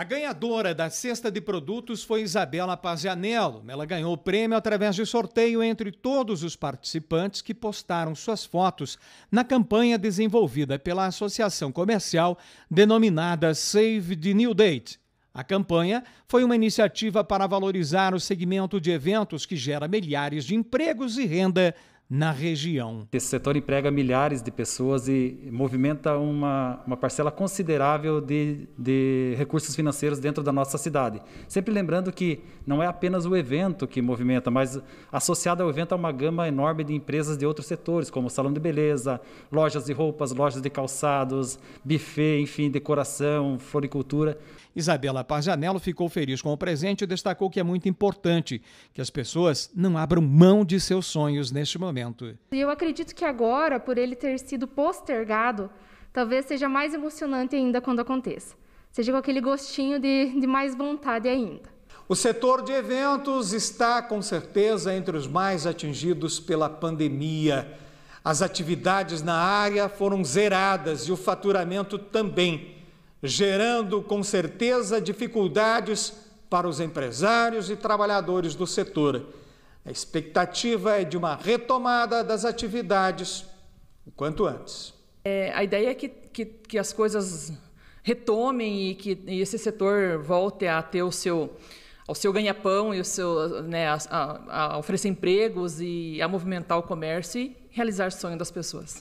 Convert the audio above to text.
A ganhadora da cesta de produtos foi Isabela Pazianello. Ela ganhou o prêmio através de sorteio entre todos os participantes que postaram suas fotos na campanha desenvolvida pela associação comercial denominada Save the New Date. A campanha foi uma iniciativa para valorizar o segmento de eventos que gera milhares de empregos e renda na região. Esse setor emprega milhares de pessoas e movimenta uma, uma parcela considerável de, de recursos financeiros dentro da nossa cidade. Sempre lembrando que não é apenas o evento que movimenta, mas associado ao evento há uma gama enorme de empresas de outros setores, como salão de beleza, lojas de roupas, lojas de calçados, buffet, enfim, decoração, floricultura. Isabela Pajanello ficou feliz com o presente e destacou que é muito importante que as pessoas não abram mão de seus sonhos neste momento momento. E eu acredito que agora, por ele ter sido postergado, talvez seja mais emocionante ainda quando aconteça. Seja com aquele gostinho de, de mais vontade ainda. O setor de eventos está, com certeza, entre os mais atingidos pela pandemia. As atividades na área foram zeradas e o faturamento também, gerando, com certeza, dificuldades para os empresários e trabalhadores do setor. A expectativa é de uma retomada das atividades o quanto antes. É, a ideia é que, que, que, as coisas retomem e que e esse setor volte a ter o seu o seu ganha-pão e o seu né, a, a oferecer empregos e a movimentar o comércio e realizar o sonho das pessoas.